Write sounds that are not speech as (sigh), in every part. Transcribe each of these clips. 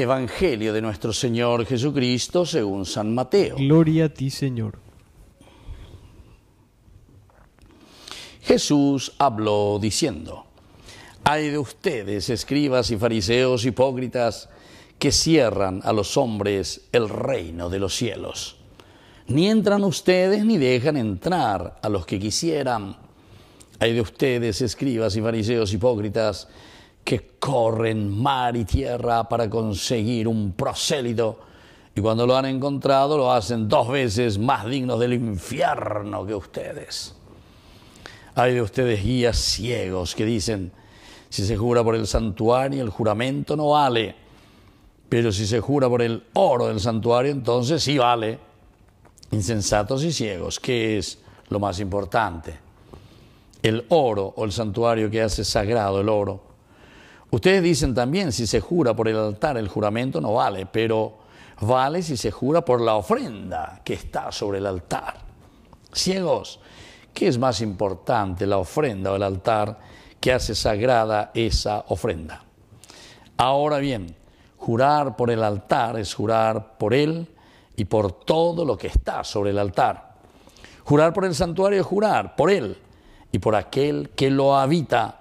Evangelio de nuestro Señor Jesucristo según San Mateo. Gloria a ti, Señor. Jesús habló diciendo, Hay de ustedes, escribas y fariseos hipócritas, que cierran a los hombres el reino de los cielos. Ni entran ustedes ni dejan entrar a los que quisieran. Hay de ustedes, escribas y fariseos hipócritas, que corren mar y tierra para conseguir un prosélito y cuando lo han encontrado lo hacen dos veces más dignos del infierno que ustedes. Hay de ustedes guías ciegos que dicen, si se jura por el santuario, el juramento no vale, pero si se jura por el oro del santuario, entonces sí vale. Insensatos y ciegos, ¿qué es lo más importante? El oro o el santuario que hace sagrado el oro Ustedes dicen también, si se jura por el altar, el juramento no vale, pero vale si se jura por la ofrenda que está sobre el altar. Ciegos, ¿qué es más importante, la ofrenda o el altar que hace sagrada esa ofrenda? Ahora bien, jurar por el altar es jurar por él y por todo lo que está sobre el altar. Jurar por el santuario es jurar por él y por aquel que lo habita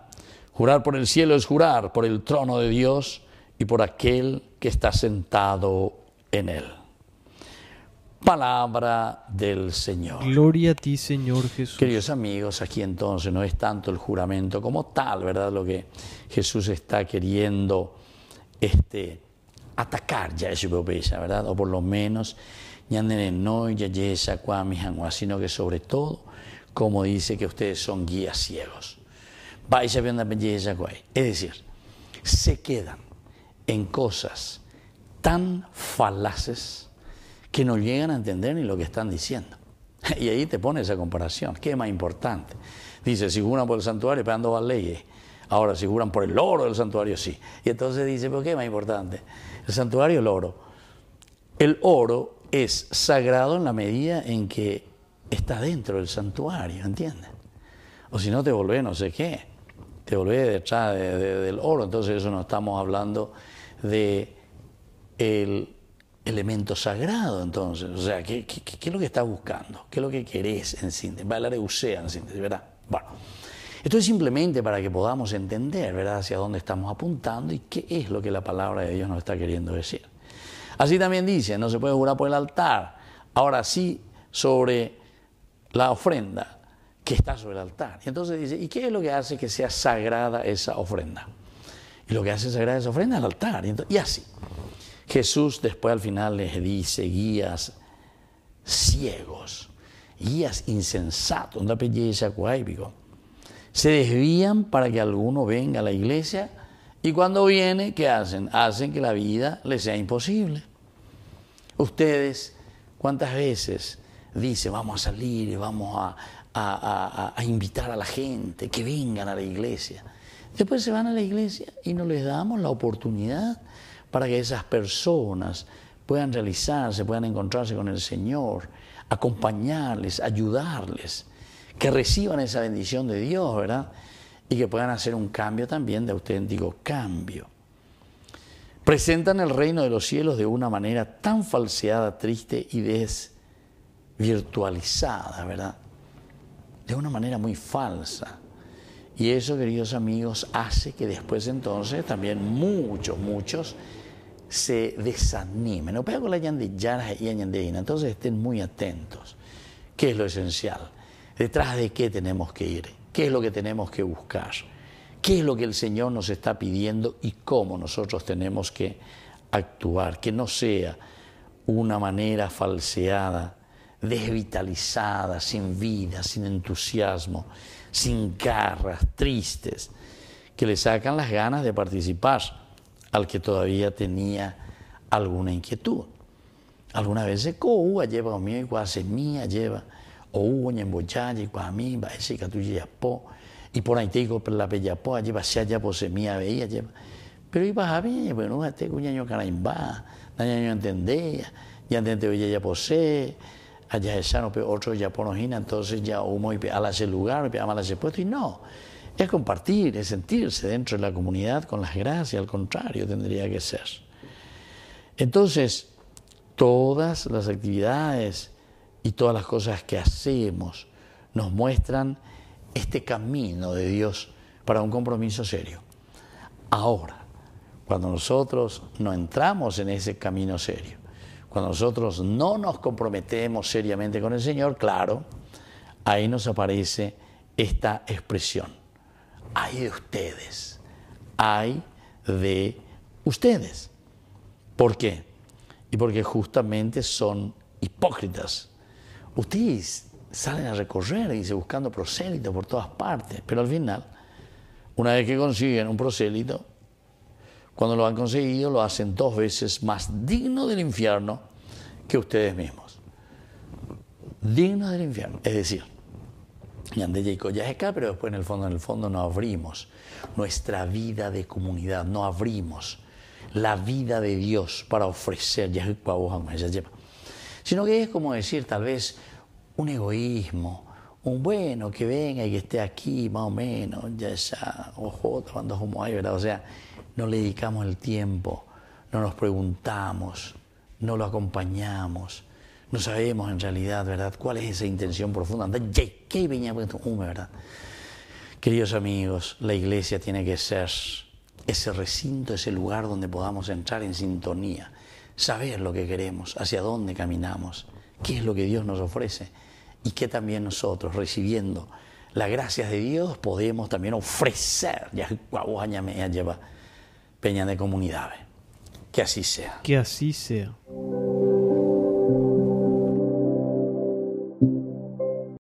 Jurar por el cielo es jurar por el trono de Dios y por aquel que está sentado en él. Palabra del Señor. Gloria a ti, Señor Jesús. Queridos amigos, aquí entonces no es tanto el juramento como tal, ¿verdad? Lo que Jesús está queriendo este, atacar ya es propiedad, ¿verdad? O por lo menos, sino que sobre todo, como dice que ustedes son guías ciegos a belleza Es decir, se quedan en cosas tan falaces que no llegan a entender ni lo que están diciendo. (laughs) Y ahí te pone esa comparación. ¿Qué es más importante? Dice, si juran por el santuario, pegando las leyes. Ahora, si juran por el oro del santuario, sí. Y entonces dice, ¿pero qué es más importante? El santuario o el oro. El oro es sagrado en la medida en que está dentro del santuario, ¿entiendes? O si no te volvés no sé qué te volvés detrás del oro. Entonces eso no estamos hablando de el elemento sagrado, entonces. O sea, ¿qué, qué, es lo que estás buscando? ¿Qué es lo que querés en síntesis? Va a de en síntesis, ¿verdad? Bueno, esto es simplemente para que podamos entender, ¿verdad?, hacia dónde estamos apuntando y qué es lo que la palabra de Dios nos está queriendo decir. Así también dice, no se puede jurar por el altar. Ahora sí, sobre la ofrenda que está sobre el altar. Y entonces dice, ¿y qué es lo que hace que sea sagrada esa ofrenda? Y lo que hace sagrada esa ofrenda es el altar. Y, así. Jesús después al final les dice, guías ciegos, guías insensatos, se desvían para que alguno venga a la iglesia y cuando viene, ¿qué hacen? Hacen que la vida les sea imposible. Ustedes, ¿cuántas veces dice vamos a salir y vamos a, a, invitar a la gente, que vengan a la iglesia. Después se van a la iglesia y no les damos la oportunidad para que esas personas puedan realizarse, puedan encontrarse con el Señor, acompañarles, ayudarles, que reciban esa bendición de Dios, ¿verdad? Y que puedan hacer un cambio también de auténtico cambio. Presentan el reino de los cielos de una manera tan falseada, triste y desvirtualizada, ¿verdad? de una manera muy falsa. Y eso, queridos amigos, hace que después entonces también muchos, muchos se desanimen. Entonces estén muy atentos. ¿Qué es lo esencial? ¿Detrás de qué tenemos que ir? ¿Qué es lo que tenemos que buscar? ¿Qué es lo que el Señor nos está pidiendo y cómo nosotros tenemos que actuar? Que no sea una manera falseada desvitalizada, sin vida, sin entusiasmo, sin garras, tristes, que le sacan las ganas de participar al que todavía tenía alguna inquietud. Alguna vez se coa lleva o mío y se mía lleva o hubo en bochalla y cua mí va ese po y por ahí te digo la bella po lleva se allá por mía veía lleva pero iba a ver, bueno este cuñaño caraimba dañaño entendía y entendía, ya ya posee allá ah, es ya otro ponojina, entonces ya humo y ala ese lugar, ala ese puesto, y no. Es compartir, es sentirse dentro de la comunidad con las gracias, al contrario, tendría que ser. Entonces, todas las actividades y todas las cosas que hacemos nos muestran este camino de Dios para un compromiso serio. Ahora, cuando nosotros no entramos en ese camino serio, cuando nosotros no nos comprometemos seriamente con el Señor, claro, ahí nos aparece esta expresión. Hay de ustedes, hay de ustedes. ¿Por qué? Y porque justamente son hipócritas. Ustedes salen a recorrer, y se buscando prosélitos por todas partes, pero al final, una vez que consiguen un prosélito, cuando lo han conseguido, lo hacen dos veces más digno del infierno que ustedes mismos. Digno del infierno. Es decir, ya es acá, pero después en el fondo, en el fondo no abrimos nuestra vida de comunidad, no abrimos la vida de Dios para ofrecer sino que es como decir tal vez un egoísmo, un bueno que venga y que esté aquí más o menos, ya ojo, cuando como hay, ¿verdad? O sea, no le dedicamos el tiempo, no nos preguntamos, no lo acompañamos, no sabemos en realidad, ¿verdad?, cuál es esa intención profunda. venía ¿verdad? Queridos amigos, la iglesia tiene que ser ese recinto, ese lugar donde podamos entrar en sintonía, saber lo que queremos, hacia dónde caminamos, qué es lo que Dios nos ofrece y qué también nosotros, recibiendo las gracias de Dios, podemos también ofrecer, ya, Peña de Comunidades. Que así sea. Que así sea.